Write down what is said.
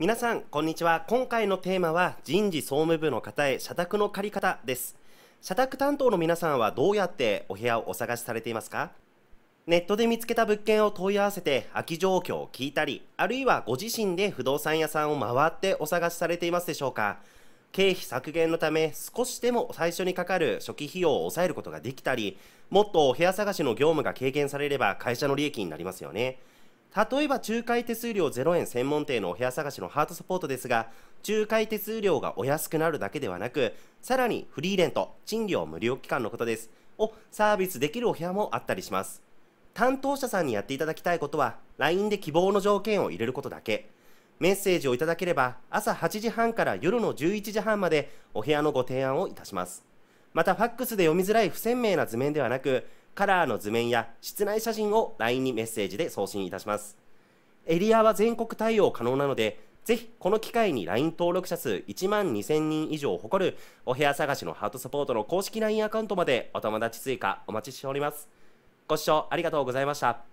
皆さんこんにちは今回のテーマは人事総務部の方へ社宅の借り方です社宅担当の皆さんはどうやってお部屋をお探しされていますかネットで見つけた物件を問い合わせて空き状況を聞いたりあるいはご自身で不動産屋さんを回ってお探しされていますでしょうか経費削減のため少しでも最初にかかる初期費用を抑えることができたりもっとお部屋探しの業務が軽減されれば会社の利益になりますよね例えば仲介手数料0円専門店のお部屋探しのハートサポートですが仲介手数料がお安くなるだけではなくさらにフリーレント賃料無料期間のことですをサービスできるお部屋もあったりします担当者さんにやっていただきたいことは LINE で希望の条件を入れることだけメッセージをいただければ朝8時半から夜の11時半までお部屋のご提案をいたしますまたファックスで読みづらい不鮮明な図面ではなくカラーの図面や室内写真を LINE にメッセージで送信いたします。エリアは全国対応可能なので、ぜひこの機会に LINE 登録者数1万2000人以上を誇るお部屋探しのハートサポートの公式 LINE アカウントまでお友達追加お待ちしております。ご視聴ありがとうございました。